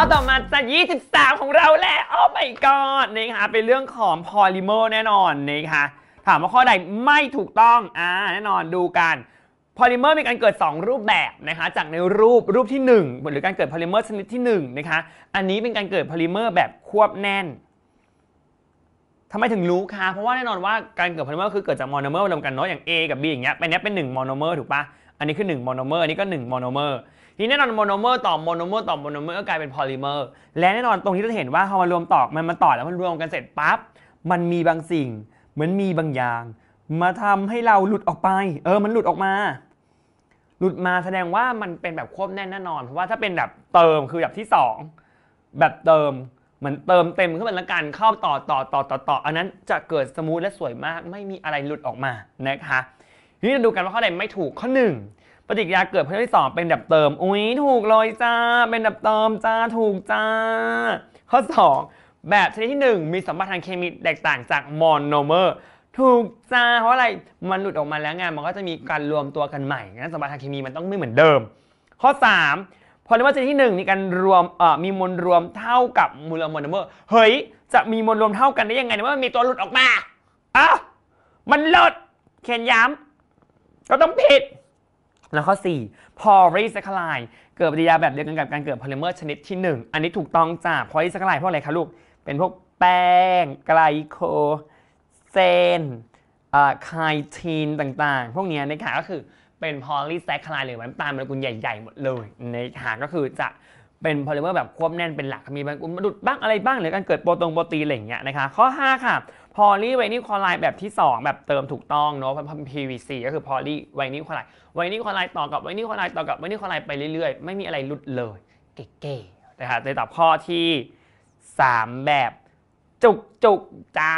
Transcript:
ข้อต่อมาจะ23 ของเราแล้วโอ้ม่กอดนะคะเป็นเรื่องของพอลิเมอร์แน่นอนนะคะถามว่าข้อใดไม่ถูกต้อง อ่า แน่นอนดูกันพอลิเมอร์มีการเกิด 2 รูปแบบนะคะ จากในรูปรูปที่ 1 หรือการเกิดพอลิเมอร์ชนิดที่1นะคะ อันนี้เป็นการเกิดพอลิเมอร์แบบควบแน่นทำไมถึงรู้คะเพราะว่าแน่นอนว่าการเกิดพอนิเมอร์คือเกิดจากโมโนเมอร์รวมกันเนาะอย่าง A กับ B อย่างเงี้ยเป็นเนี้ยเป็น1โมโนเมอร์ถูกปะอันนี้คือ1โมโนเมอร์อันนี้ก็1โมโนเมอร์ทีนี้แน่นอนโมโนเมอร์ต่อโมโนเมอร์ต่อโมโนเมอร์ก็กลายเป็นพอลิเมอร์และแน่นอนตรงที่เราเห็นว่าพอมารวมต่อมันมาต่อแล้วมันรวมกันเสร็จปั๊บมันมีบางสิ่ง เหมือนมีบางอย่าง มาทำให้เราหลุดออกไป เออมันหลุดออกมา หลุดมาแสดงว่ามันเป็นแบบควบแน่นแน่นอนเพราะว่าถ้าเป็นแบบเติมคือแบบที่ 2 แบบเติมเหมือนเติมเต็มขึ้นไปละกันเข้าต่อต่อต่อต่อต่ออันนั้นจะเกิดสมูท และสวยมากไม่มีอะไรหลุดออกมานะคะทีนี้จะดูกันว่าข้อใดไม่ถูกข้อ 1 ปฏิกิริยาเกิดเพื่อที่ 2 เป็นดับเติม อุ้ยถูกเลยจ้า เป็นดับเติมจ้าถูกจ้า ข้อ2แบบชนิดที่ 1 มีสัมบัติทางเคมีแตกต่างจากมอนโนเมอร์ถูกจ้า เพราะอะไรมันหลุดออกมาแล้วไงมันก็จะมีการรวมตัวกันใหม่งั้นสมบัติทางเคมีมันต้องไม่เหมือนเดิม ข้อ 3พอเลเวอร์เจนที่1มีการรวมมีมวลรวมเท่ากับมูลมวลเดเมอร์ เฮ้ย จะมีมวลรวมเท่ากันได้ยังไงเนื่อมันมีตัวหลุดออกมาอ้าวมันหลุดเขียนย้ำ ก็ต้องผิด แล้วข้อ4พอรีไซคลายเกิดปฏิกิริยาแบบเดียวกันกับการเกิดโพลิเมอร์ชนิดที่ 1 อันนี้ถูกต้องจ้าพอรีไซคลายเพราะอะไรคะลูก เป็นพวกแป้งไกลโคเซนคายทีนต่าง ๆ พวกนี้นะคะก็คือเป็นพอลีแซคคลายหรือน้ำตาลโมเลกุลใหญ่ ๆ หมดเลยนะคะก็คือจะเป็นโพลิเมอร์แบบควบแน่นเป็นหลัก มีบางกลุ่มดุดบ้างอะไรบ้าง หรือการเกิดโปรตงโปรตีนอะไรอย่างเงี้ยนะคะข้อ 5 ค่ะพอลีไวนิลคลอไรด์แบบที่ 2 แบบเติมถูกต้องเนาะพัม PVC ก็คือพอลีไวนิลคลอไรด์ไวนิลคลอไรด์ต่อกับไวนิลคลอไรด์ต่อกับไวนิลคลอไรด์ไปเรื่อย ๆ ไม่มีอะไรลุดเลยเก๋ๆนะคะในตอบข้อที่ 3 แบบ จุกจุกจ้า